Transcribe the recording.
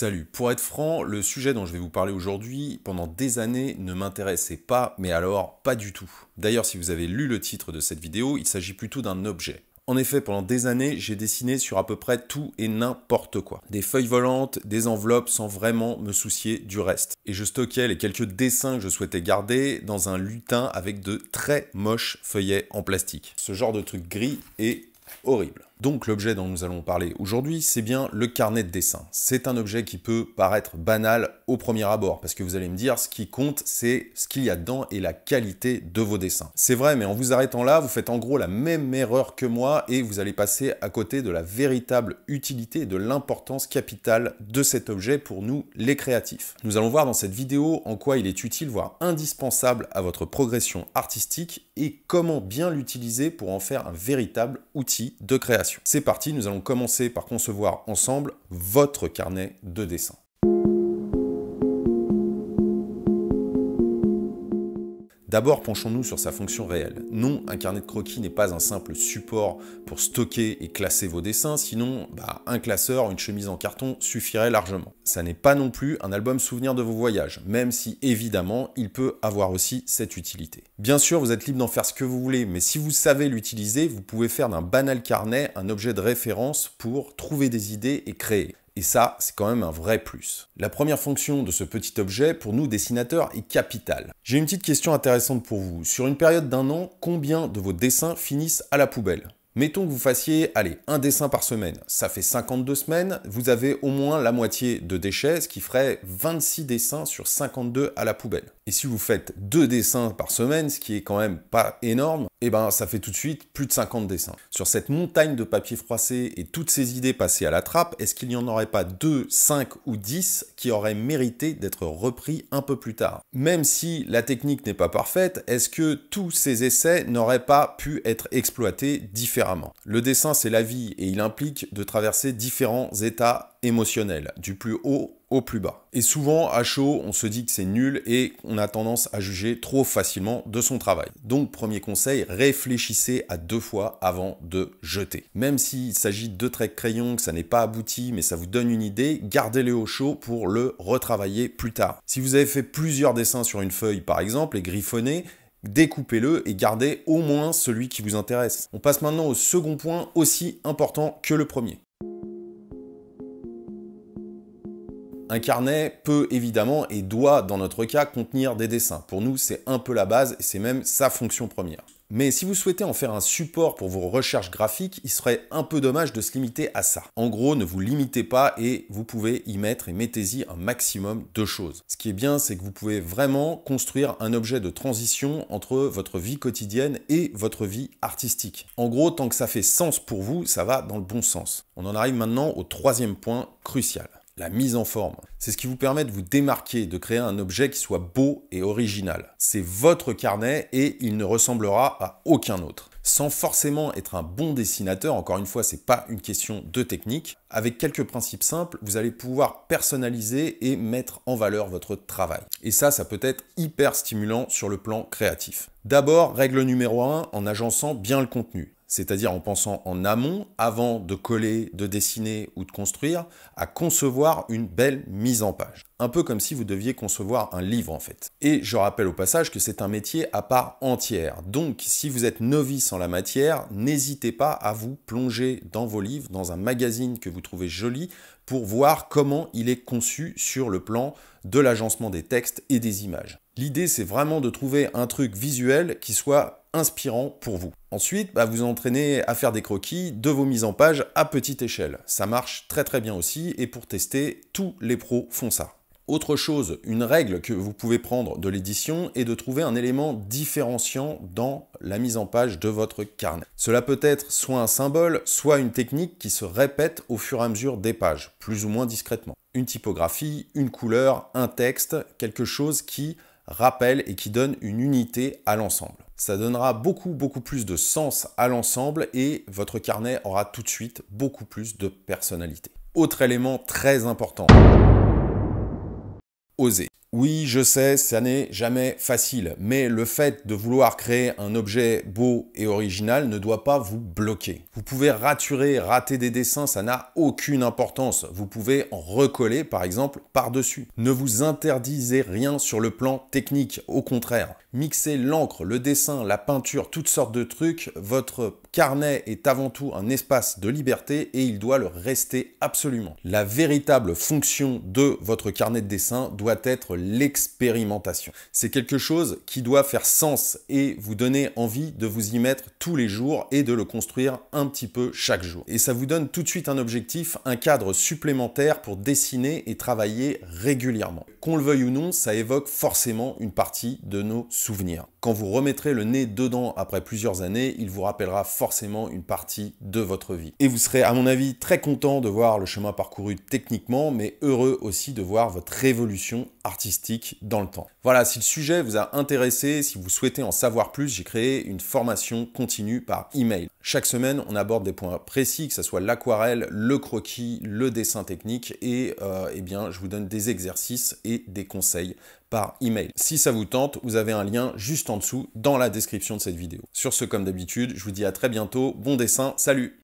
Salut, pour être franc, le sujet dont je vais vous parler aujourd'hui, pendant des années, ne m'intéressait pas, mais alors pas du tout. D'ailleurs, si vous avez lu le titre de cette vidéo, il s'agit plutôt d'un objet. En effet, pendant des années, j'ai dessiné sur à peu près tout et n'importe quoi. Des feuilles volantes, des enveloppes, sans vraiment me soucier du reste. Et je stockais les quelques dessins que je souhaitais garder dans un lutin avec de très moches feuillets en plastique. Ce genre de truc gris et horrible. Donc l'objet dont nous allons parler aujourd'hui, c'est bien le carnet de dessin. C'est un objet qui peut paraître banal au premier abord, parce que vous allez me dire, ce qui compte, c'est ce qu'il y a dedans et la qualité de vos dessins. C'est vrai, mais en vous arrêtant là, vous faites en gros la même erreur que moi et vous allez passer à côté de la véritable utilité et de l'importance capitale de cet objet pour nous, les créatifs. Nous allons voir dans cette vidéo en quoi il est utile, voire indispensable à votre progression artistique et comment bien l'utiliser pour en faire un véritable outil de création. C'est parti, nous allons commencer par concevoir ensemble votre carnet de dessin. D'abord, penchons-nous sur sa fonction réelle. Non, un carnet de croquis n'est pas un simple support pour stocker et classer vos dessins, sinon bah, un classeur, une chemise en carton suffirait largement. Ça n'est pas non plus un album souvenir de vos voyages, même si évidemment il peut avoir aussi cette utilité. Bien sûr, vous êtes libre d'en faire ce que vous voulez, mais si vous savez l'utiliser, vous pouvez faire d'un banal carnet un objet de référence pour trouver des idées et créer. Et ça, c'est quand même un vrai plus. La première fonction de ce petit objet, pour nous dessinateurs, est capitale. J'ai une petite question intéressante pour vous. Sur une période d'un an, combien de vos dessins finissent à la poubelle Mettons que vous fassiez, allez, un dessin par semaine. Ça fait 52 semaines, vous avez au moins la moitié de déchets, ce qui ferait 26 dessins sur 52 à la poubelle. Et si vous faites deux dessins par semaine, ce qui est quand même pas énorme, eh ben ça fait tout de suite plus de 50 dessins. Sur cette montagne de papier froissé et toutes ces idées passées à la trappe, est-ce qu'il n'y en aurait pas 2, 5 ou 10 qui auraient mérité d'être repris un peu plus tard Même si la technique n'est pas parfaite, est-ce que tous ces essais n'auraient pas pu être exploités différemment le dessin, c'est la vie et il implique de traverser différents états émotionnels, du plus haut au plus bas. Et souvent, à chaud, on se dit que c'est nul et on a tendance à juger trop facilement de son travail. Donc, premier conseil, réfléchissez à deux fois avant de jeter. Même s'il s'agit de traits crayon, que ça n'est pas abouti, mais ça vous donne une idée, gardez-le au chaud pour le retravailler plus tard. Si vous avez fait plusieurs dessins sur une feuille, par exemple, et griffonné, découpez-le et gardez au moins celui qui vous intéresse. On passe maintenant au second point aussi important que le premier. Un carnet peut évidemment et doit dans notre cas contenir des dessins. Pour nous, c'est un peu la base et c'est même sa fonction première. Mais si vous souhaitez en faire un support pour vos recherches graphiques, il serait un peu dommage de se limiter à ça. En gros, ne vous limitez pas et vous pouvez y mettre et mettez-y un maximum de choses. Ce qui est bien, c'est que vous pouvez vraiment construire un objet de transition entre votre vie quotidienne et votre vie artistique. En gros, tant que ça fait sens pour vous, ça va dans le bon sens. On en arrive maintenant au troisième point crucial la mise en forme. C'est ce qui vous permet de vous démarquer, de créer un objet qui soit beau et original. C'est votre carnet et il ne ressemblera à aucun autre. Sans forcément être un bon dessinateur, encore une fois, c'est pas une question de technique. Avec quelques principes simples, vous allez pouvoir personnaliser et mettre en valeur votre travail. Et ça, ça peut être hyper stimulant sur le plan créatif. D'abord, règle numéro 1, en agençant bien le contenu c'est-à-dire en pensant en amont, avant de coller, de dessiner ou de construire, à concevoir une belle mise en page un peu comme si vous deviez concevoir un livre en fait. Et je rappelle au passage que c'est un métier à part entière. Donc si vous êtes novice en la matière, n'hésitez pas à vous plonger dans vos livres, dans un magazine que vous trouvez joli, pour voir comment il est conçu sur le plan de l'agencement des textes et des images. L'idée c'est vraiment de trouver un truc visuel qui soit inspirant pour vous. Ensuite, bah, vous entraînez à faire des croquis de vos mises en page à petite échelle. Ça marche très très bien aussi et pour tester, tous les pros font ça. Autre chose, une règle que vous pouvez prendre de l'édition est de trouver un élément différenciant dans la mise en page de votre carnet. Cela peut être soit un symbole, soit une technique qui se répète au fur et à mesure des pages, plus ou moins discrètement. Une typographie, une couleur, un texte, quelque chose qui rappelle et qui donne une unité à l'ensemble. Ça donnera beaucoup beaucoup plus de sens à l'ensemble et votre carnet aura tout de suite beaucoup plus de personnalité. Autre élément très important oser. Oui, je sais, ça n'est jamais facile, mais le fait de vouloir créer un objet beau et original ne doit pas vous bloquer. Vous pouvez raturer, rater des dessins, ça n'a aucune importance. Vous pouvez en recoller, par exemple, par-dessus. Ne vous interdisez rien sur le plan technique, au contraire. Mixer l'encre, le dessin, la peinture, toutes sortes de trucs. Votre carnet est avant tout un espace de liberté et il doit le rester absolument. La véritable fonction de votre carnet de dessin doit être l'expérimentation. C'est quelque chose qui doit faire sens et vous donner envie de vous y mettre tous les jours et de le construire un petit peu chaque jour. Et ça vous donne tout de suite un objectif, un cadre supplémentaire pour dessiner et travailler régulièrement qu'on le veuille ou non, ça évoque forcément une partie de nos souvenirs. Quand vous remettrez le nez dedans après plusieurs années, il vous rappellera forcément une partie de votre vie. Et vous serez, à mon avis, très content de voir le chemin parcouru techniquement, mais heureux aussi de voir votre révolution artistique dans le temps. Voilà, si le sujet vous a intéressé, si vous souhaitez en savoir plus, j'ai créé une formation continue par email. Chaque semaine, on aborde des points précis, que ce soit l'aquarelle, le croquis, le dessin technique, et euh, eh bien, je vous donne des exercices des conseils par email. Si ça vous tente, vous avez un lien juste en dessous dans la description de cette vidéo. Sur ce, comme d'habitude, je vous dis à très bientôt, bon dessin, salut